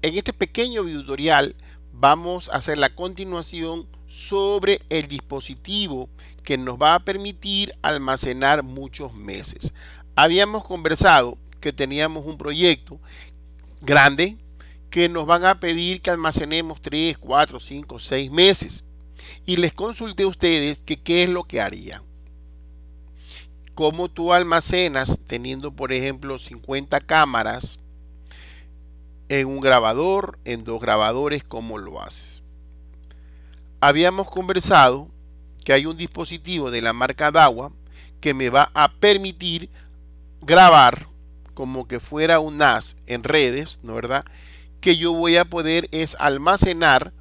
En este pequeño tutorial vamos a hacer la continuación sobre el dispositivo que nos va a permitir almacenar muchos meses. Habíamos conversado que teníamos un proyecto grande que nos van a pedir que almacenemos 3, 4, 5, 6 meses. Y les consulté a ustedes que qué es lo que harían. Cómo tú almacenas teniendo, por ejemplo, 50 cámaras en un grabador, en dos grabadores, cómo lo haces. Habíamos conversado que hay un dispositivo de la marca DAWA que me va a permitir grabar como que fuera un NAS en redes, ¿no verdad? Que yo voy a poder es almacenar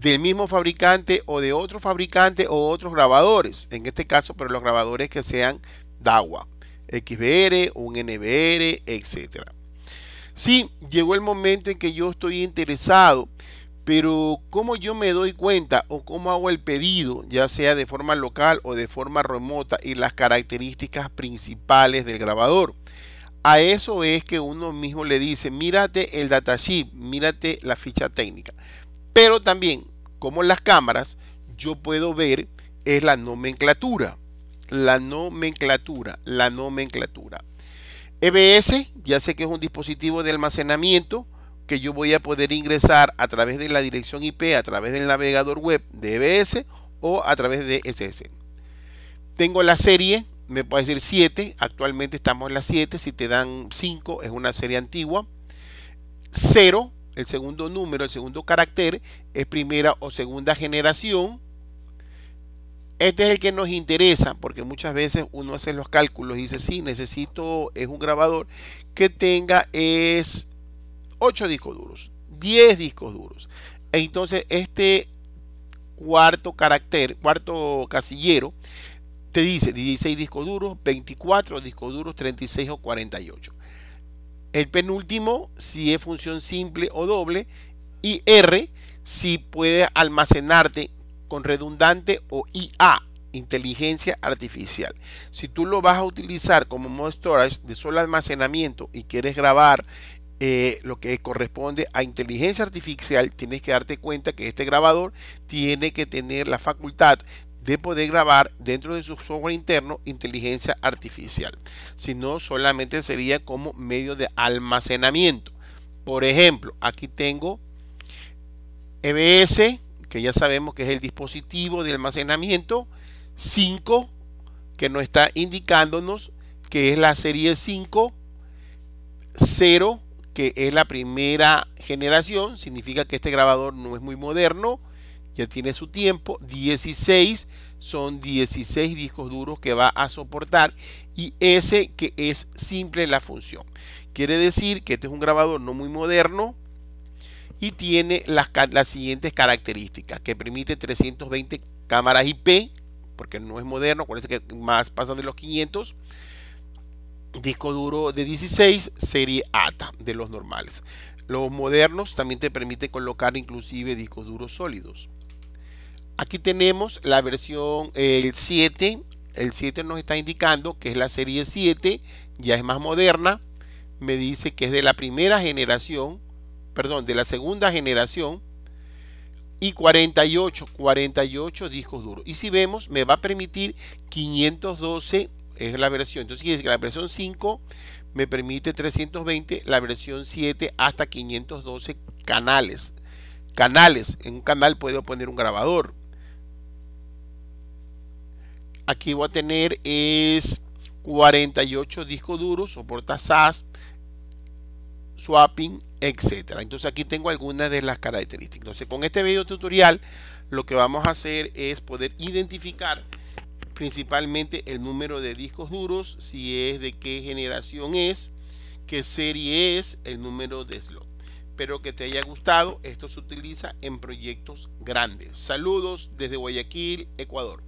del mismo fabricante o de otro fabricante o otros grabadores, en este caso, pero los grabadores que sean DAWA, XBR, un NBR, etcétera. Sí, llegó el momento en que yo estoy interesado, pero ¿cómo yo me doy cuenta o cómo hago el pedido, ya sea de forma local o de forma remota, y las características principales del grabador? A eso es que uno mismo le dice, mírate el datasheet, mírate la ficha técnica. Pero también, como las cámaras, yo puedo ver es la nomenclatura. La nomenclatura, la nomenclatura. EBS, ya sé que es un dispositivo de almacenamiento que yo voy a poder ingresar a través de la dirección IP, a través del navegador web de EBS o a través de SS. Tengo la serie, me puede decir 7, actualmente estamos en la 7, si te dan 5 es una serie antigua. 0, el segundo número, el segundo carácter, es primera o segunda generación. Este es el que nos interesa, porque muchas veces uno hace los cálculos y dice, sí, necesito, es un grabador que tenga es 8 discos duros, 10 discos duros. Entonces, este cuarto carácter, cuarto casillero, te dice 16 discos duros, 24 discos duros, 36 o 48. El penúltimo, si es función simple o doble, y R, si puede almacenarte con redundante o IA, inteligencia artificial. Si tú lo vas a utilizar como modo storage de solo almacenamiento y quieres grabar eh, lo que corresponde a inteligencia artificial, tienes que darte cuenta que este grabador tiene que tener la facultad de poder grabar dentro de su software interno inteligencia artificial. Si no, solamente sería como medio de almacenamiento. Por ejemplo, aquí tengo EBS que ya sabemos que es el dispositivo de almacenamiento. 5, que nos está indicándonos que es la serie 5. 0, que es la primera generación, significa que este grabador no es muy moderno, ya tiene su tiempo. 16, son 16 discos duros que va a soportar y ese que es simple la función. Quiere decir que este es un grabador no muy moderno, y tiene las, siguientes características, que permite 320 cámaras IP, porque no es moderno, parece que más pasan de los 500, disco duro de 16, serie ATA de los normales. Los modernos también te permite colocar inclusive discos duros sólidos. Aquí tenemos la versión el 7, el 7 nos está indicando que es la serie 7, ya es más moderna, me dice que es de la primera generación perdón, de la segunda generación y 48, 48 discos duros. Y si vemos, me va a permitir 512, es la versión. Entonces si es que la versión 5 me permite 320, la versión 7 hasta 512 canales. Canales, en un canal puedo poner un grabador. Aquí voy a tener es 48 discos duros, soporta SAS, swapping, etcétera. Entonces aquí tengo algunas de las características. Entonces con este video tutorial lo que vamos a hacer es poder identificar principalmente el número de discos duros, si es de qué generación es, qué serie es, el número de slot. Espero que te haya gustado. Esto se utiliza en proyectos grandes. Saludos desde Guayaquil, Ecuador.